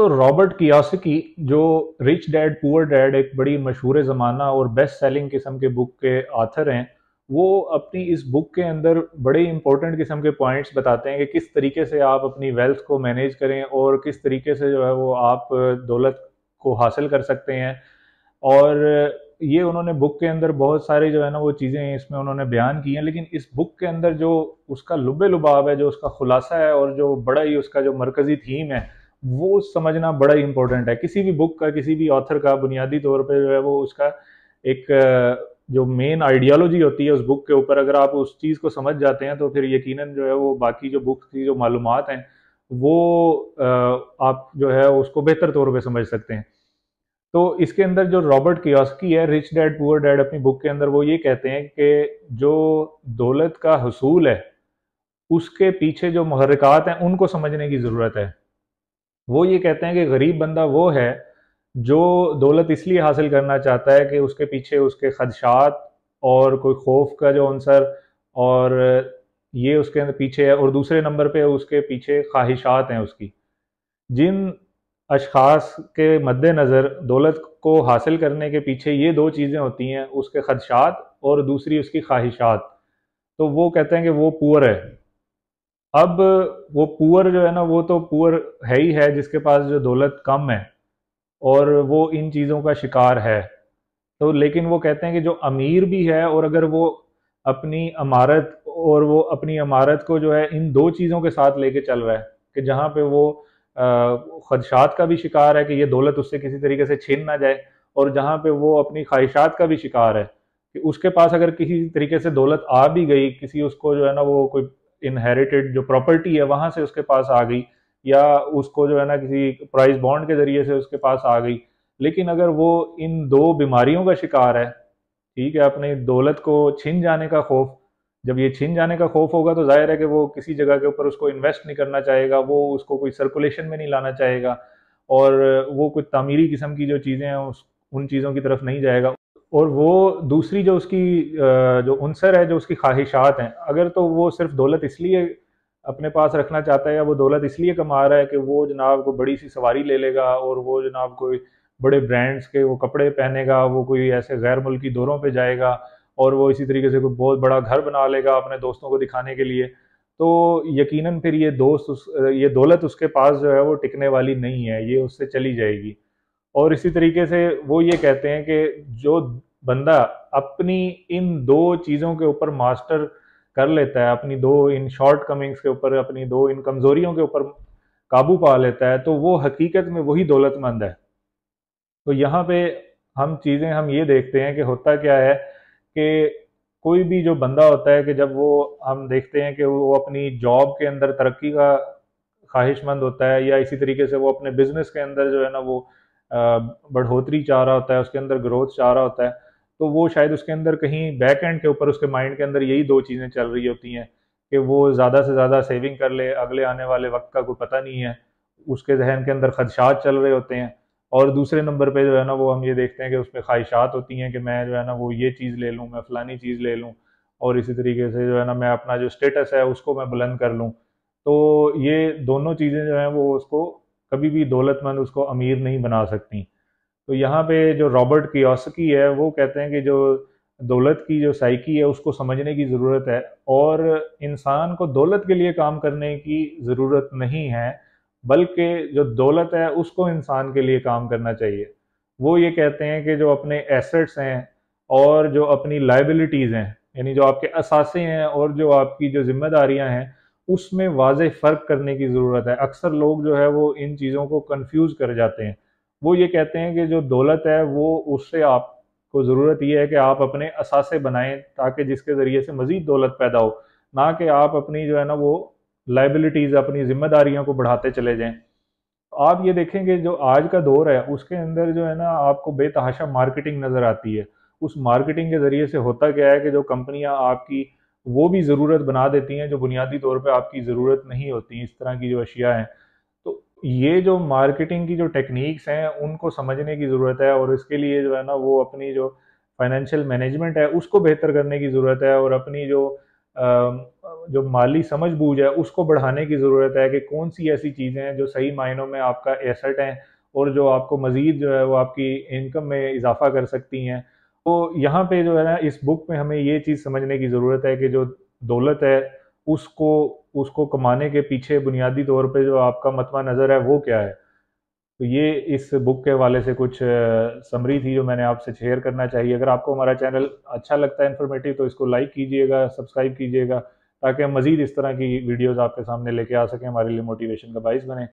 तो रॉबर्ट कियासकी जो rich dad poor dad एक बड़ी मशहूर ज़माना और बेस्ट सेलिंग किस्म के बुक के आथर हैं वो अपनी इस बुक के अंदर बड़े इंपॉर्टेंट किस्म के पॉइंट्स बताते हैं कि किस तरीके से आप अपनी वेल्थ को मैनेज करें और किस तरीके से जो है वो आप दौलत को हासिल कर सकते हैं और ये उन्होंने बुक के अंदर बहुत सारी जो है ना वो चीज़ें इसमें उन्होंने बयान की हैं लेकिन इस बुक के अंदर जो उसका लुबे लुबाव है जो उसका खुलासा है और जो बड़ा ही उसका जो मरकज़ी थीम है वो समझना बड़ा ही इंपॉर्टेंट है किसी भी बुक का किसी भी ऑथर का बुनियादी तौर पर जो है वो उसका एक जो मेन आइडियोलॉजी होती है उस बुक के ऊपर अगर आप उस चीज़ को समझ जाते हैं तो फिर यकीनन जो है वो बाकी जो बुक की जो मालूम हैं वो आप जो है उसको बेहतर तौर पे समझ सकते हैं तो इसके अंदर जो रॉबर्ट कियोस्की है रिच डैड पुअर डैड अपनी बुक के अंदर वो ये कहते हैं कि जो दौलत का हसूल है उसके पीछे जो महरिकात हैं उनको समझने की ज़रूरत है वो ये कहते हैं कि गरीब बंदा वो है जो दौलत इसलिए हासिल करना चाहता है कि उसके पीछे उसके खदशात और कोई खौफ का जो आंसर और ये उसके अंदर पीछे है और दूसरे नंबर पे उसके पीछे ख्वाहिशात हैं उसकी जिन अशखास के मद्देनज़र दौलत को हासिल करने के पीछे ये दो चीज़ें होती हैं उसके खदशात और दूसरी उसकी ख्वाहिशात तो वो कहते हैं कि वो पुअर है अब वो पुअर जो है ना वो तो पुअर है ही है जिसके पास जो दौलत कम है और वो इन चीज़ों का शिकार है तो लेकिन वो कहते हैं कि जो अमीर भी है और अगर वो अपनी अमारत और वो अपनी अमारत को जो है इन दो चीज़ों के साथ लेके चल रहा है कि जहाँ पे वो खदशात का भी शिकार है कि ये दौलत उससे किसी तरीके से छीन ना जाए और जहाँ पे वो अपनी ख्वाहिशात का भी शिकार है कि उसके पास अगर किसी तरीके से दौलत आ भी गई किसी उसको जो है ना वो कोई इनहेरिटेड जो प्रॉपर्टी है वहां से उसके पास आ गई या उसको जो है ना किसी प्राइस बॉन्ड के जरिए से उसके पास आ गई लेकिन अगर वो इन दो बीमारियों का शिकार है ठीक है अपनी दौलत को छिन जाने का खौफ जब ये छिन जाने का खौफ होगा तो जाहिर है कि वो किसी जगह के ऊपर उसको इन्वेस्ट नहीं करना चाहेगा वो उसको कोई सर्कुलेशन में नहीं लाना चाहेगा और वो कुछ तमीरी किस्म की जो चीज़ें हैं उस उन चीज़ों की तरफ नहीं जाएगा और वो दूसरी जो उसकी जो उनसर है जो उसकी ख्वाहिशात हैं अगर तो वो सिर्फ दौलत इसलिए अपने पास रखना चाहता है या वो दौलत इसलिए कमा रहा है कि वो जनाब को बड़ी सी सवारी ले लेगा और वो जनाब कोई बड़े ब्रांड्स के वो कपड़े पहनेगा वो कोई ऐसे गैर मुल्की दौरों पर जाएगा और वो इसी तरीके से कोई बहुत बड़ा घर बना लेगा अपने दोस्तों को दिखाने के लिए तो यकीनन फिर ये दोस्त उस ये दौलत उसके पास जो है वो टिकने वाली नहीं है ये उससे चली जाएगी और इसी तरीके से वो ये कहते हैं कि जो बंदा अपनी इन दो चीज़ों के ऊपर मास्टर कर लेता है अपनी दो इन शॉर्ट कमिंग्स के ऊपर अपनी दो इन कमज़ोरियों के ऊपर काबू पा लेता है तो वो हकीकत में वही दौलतमंद है तो यहाँ पे हम चीज़ें हम ये देखते हैं कि होता क्या है कि कोई भी जो बंदा होता है कि जब वो हम देखते हैं कि वो अपनी जॉब के अंदर तरक्की का ख्वाहिशमंद होता है या इसी तरीके से वो अपने बिजनेस के अंदर जो है ना वो बढ़ोतरी चाह रहा होता है उसके अंदर ग्रोथ चाह रहा होता है तो वो शायद उसके अंदर कहीं बैक एंड के ऊपर उसके माइंड के अंदर यही दो चीज़ें चल रही होती हैं कि वो ज़्यादा से ज़्यादा सेविंग कर ले अगले आने वाले वक्त का कोई पता नहीं है उसके जहन के अंदर खदशात चल रहे होते हैं और दूसरे नंबर पे जो है ना वो हम ये देखते हैं कि उसमें ख्वाहिशात होती हैं कि मैं जो है ना वो ये चीज़ ले लूँ मैं फ़लानी चीज़ ले लूँ और इसी तरीके से जो है ना मैं अपना जो स्टेटस है उसको मैं बुलंद कर लूँ तो ये दोनों चीज़ें जो हैं वो उसको कभी भी दौलतमंद उसको अमीर नहीं बना सकती तो यहाँ पे जो रॉबर्ट की है वो कहते हैं कि जो दौलत की जो साइकी है उसको समझने की ज़रूरत है और इंसान को दौलत के लिए काम करने की ज़रूरत नहीं है बल्कि जो दौलत है उसको इंसान के लिए काम करना चाहिए वो ये कहते हैं कि जो अपने एसेट्स हैं और जो अपनी लाइबिलिटीज़ हैं यानी जो आपके असासे हैं और जो आपकी जो जिम्मेदारियां हैं उसमें वाज फ़र्क करने की ज़रूरत है अक्सर लोग जो है वो इन चीज़ों को कन्फ्यूज़ कर जाते हैं वो ये कहते हैं कि जो दौलत है वो उससे आपको ज़रूरत ये है कि आप अपने असासे बनाएं ताकि जिसके ज़रिए से मज़ीद दौलत पैदा हो ना कि आप अपनी जो है ना वो लाइबिलिटीज़ अपनी जिम्मेदारियों को बढ़ाते चले जाएं आप ये देखेंगे जो आज का दौर है उसके अंदर जो है ना आपको बेतहाशा मार्केटिंग नज़र आती है उस मार्केटिंग के ज़रिए से होता क्या है कि जो कंपनियाँ आपकी वो भी ज़रूरत बना देती हैं जो बुनियादी तौर पर आपकी ज़रूरत नहीं होती इस तरह की जो अशिया हैं तो ये जो मार्केटिंग की जो टेक्निक्स हैं उनको समझने की ज़रूरत है और इसके लिए जो है ना वो अपनी जो फाइनेंशियल मैनेजमेंट है उसको बेहतर करने की ज़रूरत है और अपनी जो जो माली समझ बूझ है उसको बढ़ाने की ज़रूरत है कि कौन सी ऐसी चीज़ें हैं जो सही मायनों में आपका एसेट हैं और जो आपको मज़ीद जो है वो आपकी इनकम में इजाफा कर सकती हैं तो यहाँ पे जो है ना इस बुक में हमें ये चीज़ समझने की ज़रूरत है कि जो दौलत है उसको उसको कमाने के पीछे बुनियादी तौर पे जो आपका मतवा नज़र है वो क्या है तो ये इस बुक के हवाले से कुछ समरी थी जो मैंने आपसे शेयर करना चाहिए अगर आपको हमारा चैनल अच्छा लगता है इन्फॉर्मेटिव तो इसको लाइक कीजिएगा सब्सक्राइब कीजिएगा ताकि हम मज़ीद इस तरह की वीडियोज़ आपके सामने लेके आ सकें हमारे लिए मोटिवेशन का बाइस बने